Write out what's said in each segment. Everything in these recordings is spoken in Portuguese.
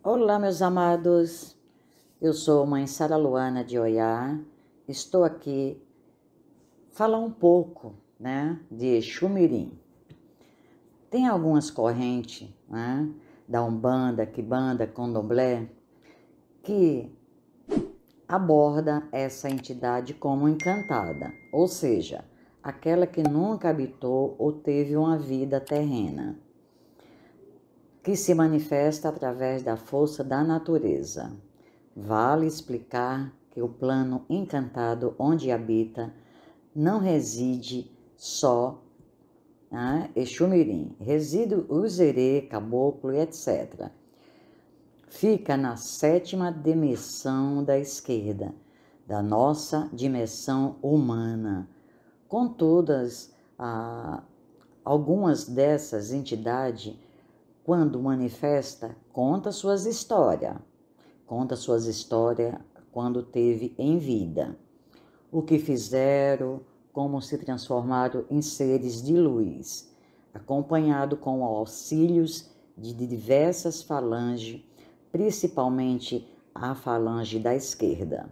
Olá, meus amados. Eu sou a mãe Sara Luana de Oiá. Estou aqui falar um pouco, né, de Xumirim. Tem algumas correntes, né, da Umbanda, Kibanda, Condomblé, que aborda essa entidade como encantada, ou seja, aquela que nunca habitou ou teve uma vida terrena que se manifesta através da força da natureza. Vale explicar que o plano encantado onde habita não reside só né, Exumirim, reside Uzerê, Caboclo e etc. Fica na sétima dimensão da esquerda, da nossa dimensão humana. Com todas, ah, algumas dessas entidades quando manifesta, conta suas histórias. Conta suas histórias quando teve em vida. O que fizeram, como se transformaram em seres de luz, acompanhado com auxílios de diversas falanges, principalmente a falange da esquerda.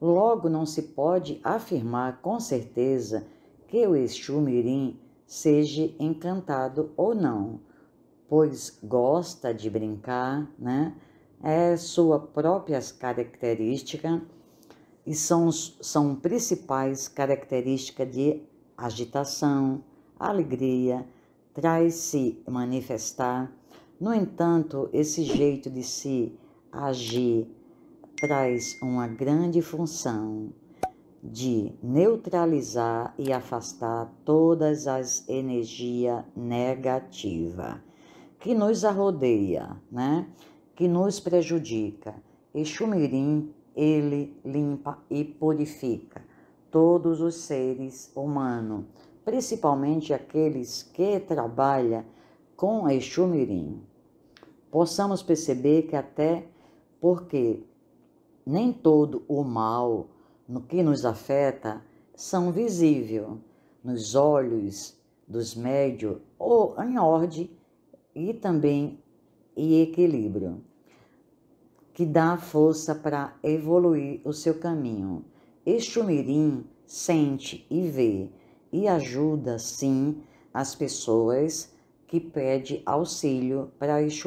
Logo, não se pode afirmar com certeza que o Exu Mirim seja encantado ou não, pois gosta de brincar, né? É sua própria característica e são, são principais características de agitação, alegria, traz-se manifestar. No entanto, esse jeito de se agir traz uma grande função de neutralizar e afastar todas as energias negativas que nos arrodeia, né? que nos prejudica. Exumirim, ele limpa e purifica todos os seres humanos, principalmente aqueles que trabalham com Exumirim. Possamos perceber que até porque nem todo o mal no que nos afeta são visível nos olhos dos médios ou em ordem e também em equilíbrio, que dá força para evoluir o seu caminho. Este mirim sente e vê e ajuda sim as pessoas que pedem auxílio para Este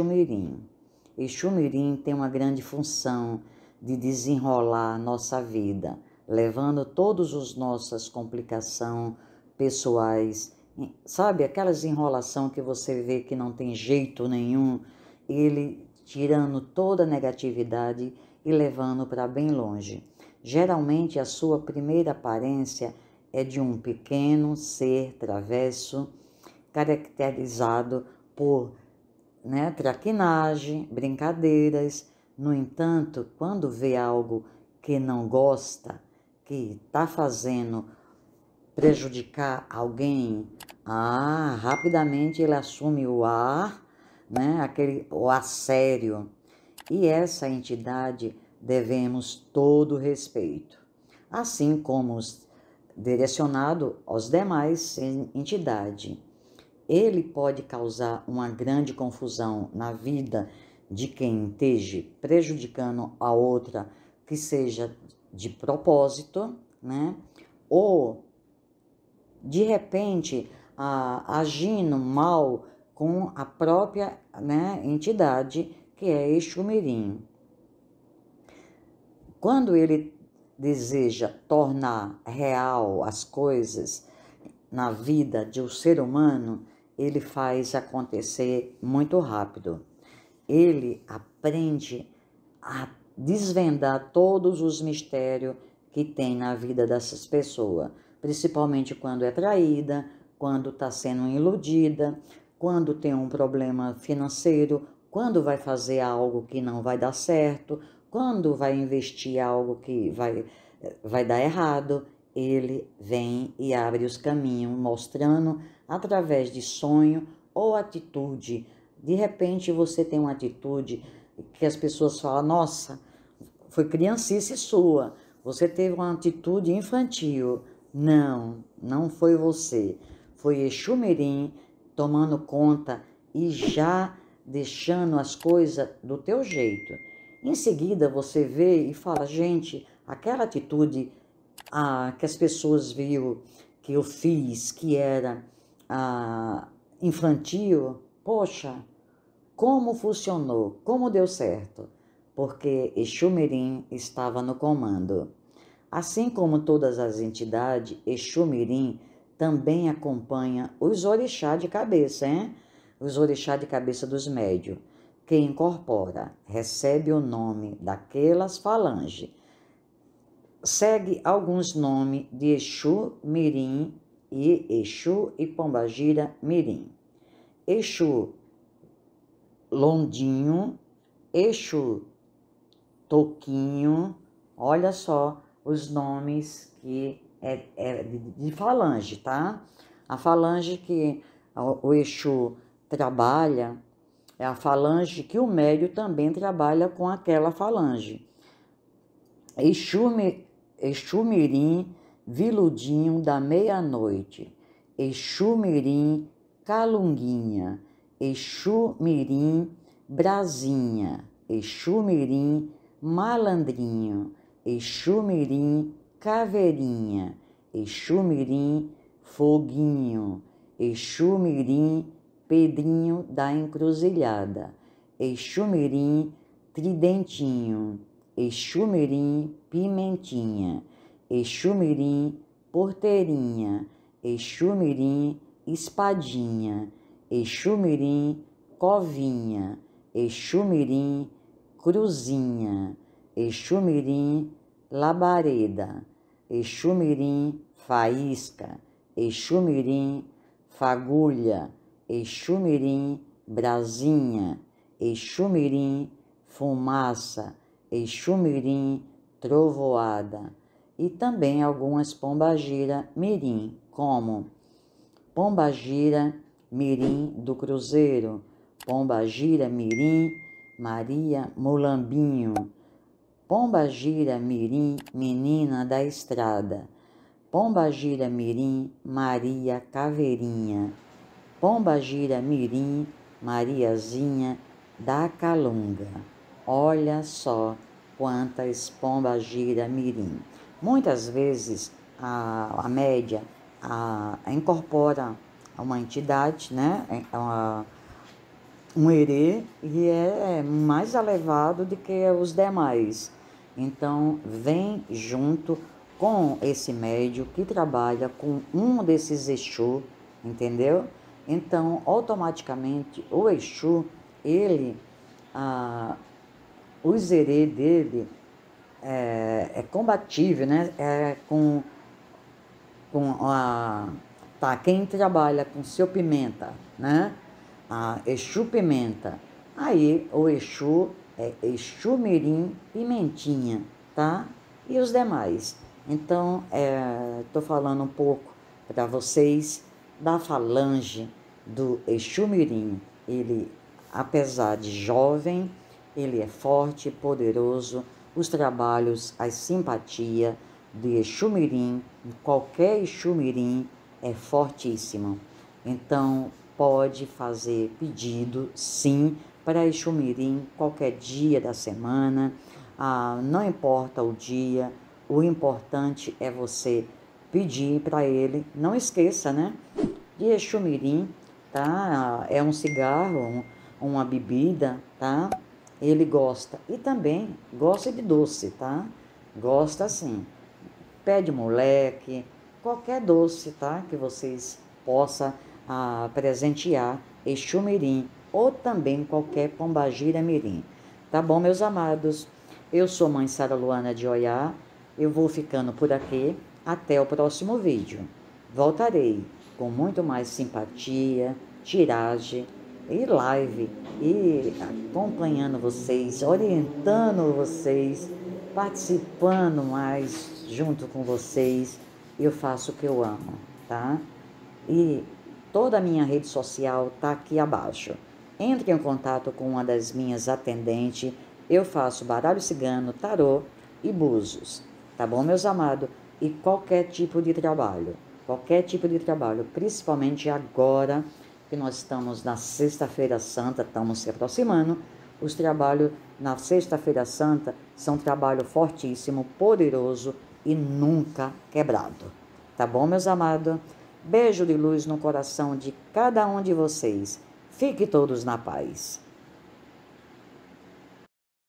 Exumirim tem uma grande função de desenrolar nossa vida, levando todas as nossas complicações pessoais sabe, aquelas enrolação que você vê que não tem jeito nenhum, ele tirando toda a negatividade e levando para bem longe. Geralmente a sua primeira aparência é de um pequeno ser travesso, caracterizado por né, traquinagem, brincadeiras. No entanto, quando vê algo que não gosta, que está fazendo prejudicar alguém, ah, rapidamente ele assume o ar, né, aquele o sério E essa entidade devemos todo respeito, assim como os, direcionado aos demais entidade. Ele pode causar uma grande confusão na vida de quem esteja prejudicando a outra, que seja de propósito, né? Ou de repente agindo mal com a própria né, entidade que é Exumirim. Quando ele deseja tornar real as coisas na vida de um ser humano, ele faz acontecer muito rápido. Ele aprende a desvendar todos os mistérios que tem na vida dessas pessoas principalmente quando é traída, quando está sendo iludida, quando tem um problema financeiro, quando vai fazer algo que não vai dar certo, quando vai investir algo que vai, vai dar errado. Ele vem e abre os caminhos, mostrando através de sonho ou atitude. De repente você tem uma atitude que as pessoas falam: nossa, foi criancice sua, você teve uma atitude infantil, não, não foi você. Foi Exumerim tomando conta e já deixando as coisas do teu jeito. Em seguida você vê e fala, gente, aquela atitude ah, que as pessoas viram que eu fiz, que era ah, infantil, poxa, como funcionou, como deu certo, porque Exumerim estava no comando. Assim como todas as entidades, Mirim também acompanha os orixá de cabeça, hein? Os orixá de cabeça dos médios, quem incorpora, recebe o nome daquelas falange. Segue alguns nomes de Exu Mirim e Exu e Pombagira Mirim. Exu Londinho, Exu Toquinho, olha só, os nomes que é, é de falange, tá? A falange que o Exu trabalha é a falange que o médio também trabalha com aquela falange. Exu, Exu Mirim, Viludinho da meia-noite. Exu Mirim, Calunguinha. Exu Mirim, Brasinha. Exu Mirim, Malandrinho. Exumirim, caveirinha. Exumirim, foguinho. Exumirim, pedrinho da encruzilhada. Exumirim, tridentinho. Exumirim, pimentinha. Exumirim, porteirinha. Exumirim, espadinha. Exumirim, covinha. Exumirim, cruzinha. Exumirim, labareda, Exumirim, faísca, Exumirim, fagulha, Exumirim, brasinha, Exumirim, fumaça, Exumirim, trovoada e também algumas pombagira mirim, como pombagira mirim do Cruzeiro, pombagira mirim Maria Mulambinho, Pomba gira mirim, menina da estrada. Pomba gira mirim, Maria Caveirinha. Pomba gira mirim, Mariazinha da Calunga. Olha só quantas pomba gira mirim. Muitas vezes a, a média a, a incorpora uma entidade, né? É, é uma, um erê e é, é mais elevado do que os demais. Então, vem junto com esse médio que trabalha com um desses Exu, entendeu? Então, automaticamente, o Exu, ele, ah, o zerê dele é, é, combatível, né? É com, com a... Tá, quem trabalha com seu pimenta, né? a Exu pimenta. Aí, o Exu é Exumirim, Pimentinha, tá? E os demais. Então, estou é, falando um pouco para vocês da falange do Exumirim. Ele, apesar de jovem, ele é forte, poderoso, os trabalhos, a simpatia de Exumirim, qualquer Exumirim é fortíssimo. Então, pode fazer pedido, sim, para Exu qualquer dia da semana, ah, não importa o dia, o importante é você pedir para ele, não esqueça, né? E tá? É um cigarro, uma bebida, tá? Ele gosta. E também gosta de doce, tá? Gosta assim. Pé de moleque, qualquer doce, tá? Que vocês possam ah, presentear Exumirim ou também qualquer pombagira mirim. Tá bom, meus amados? Eu sou mãe Sara Luana de Oiá. Eu vou ficando por aqui. Até o próximo vídeo. Voltarei com muito mais simpatia, tiragem e live e acompanhando vocês, orientando vocês, participando mais junto com vocês. Eu faço o que eu amo, tá? E toda a minha rede social tá aqui abaixo. Entre em contato com uma das minhas atendentes. Eu faço baralho cigano, tarô e búzios. Tá bom, meus amados? E qualquer tipo de trabalho. Qualquer tipo de trabalho, principalmente agora que nós estamos na Sexta-feira Santa, estamos se aproximando. Os trabalhos na Sexta-feira Santa são um trabalho fortíssimo, poderoso e nunca quebrado. Tá bom, meus amados? Beijo de luz no coração de cada um de vocês. Fique todos na paz.